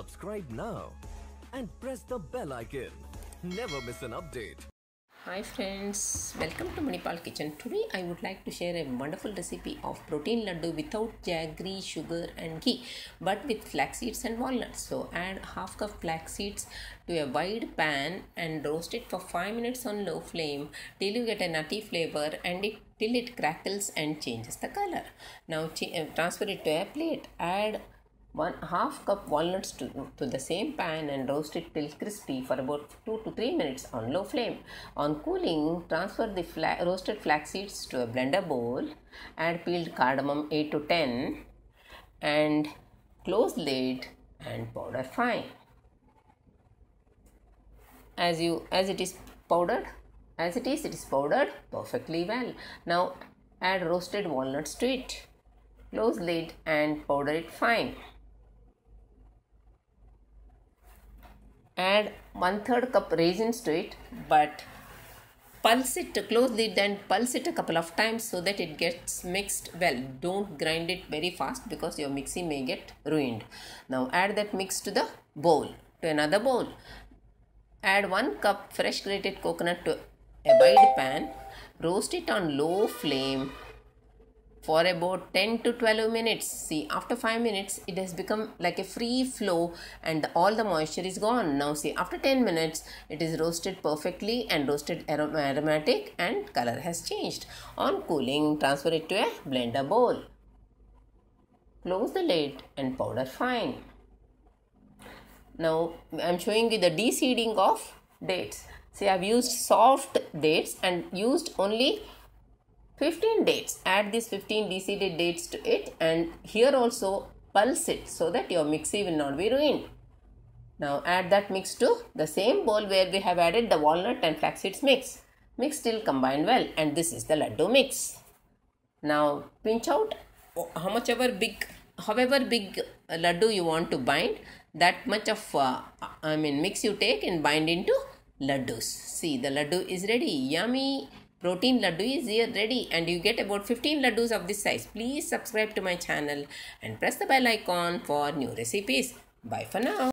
Subscribe now and press the bell icon. Never miss an update. Hi friends, welcome to Manipal Kitchen. Today I would like to share a wonderful recipe of protein laddu without jaggery, sugar and ghee but with flax seeds and walnuts. So add half cup flax seeds to a wide pan and roast it for 5 minutes on low flame till you get a nutty flavor and it till it crackles and changes the color. Now uh, transfer it to a plate. Add 1 half cup walnuts to, to the same pan and roast it till crispy for about 2 to 3 minutes on low flame. On cooling, transfer the fla roasted flax seeds to a blender bowl, add peeled cardamom 8 to 10 and close lid and powder fine. As you as it is powdered, as it is it is powdered perfectly well. Now add roasted walnuts to it. Close lid and powder it fine. add one third cup raisins to it but pulse it closely, then pulse it a couple of times so that it gets mixed well don't grind it very fast because your mixing may get ruined now add that mix to the bowl to another bowl add one cup fresh grated coconut to a wide pan roast it on low flame for about 10 to 12 minutes. See, after 5 minutes, it has become like a free flow and all the moisture is gone. Now see, after 10 minutes, it is roasted perfectly and roasted arom aromatic and color has changed. On cooling, transfer it to a blender bowl. Close the lid and powder fine. Now, I am showing you the deseeding of dates. See, I have used soft dates and used only 15 dates add these 15 DCD dates to it and here also pulse it so that your mixie will not be ruined now add that mix to the same bowl where we have added the walnut and flax seeds mix mix till combined well and this is the laddu mix now pinch out how much ever big however big laddu you want to bind that much of uh, i mean mix you take and bind into laddus see the laddu is ready yummy protein laddu is here ready and you get about 15 laddus of this size. Please subscribe to my channel and press the bell icon for new recipes. Bye for now.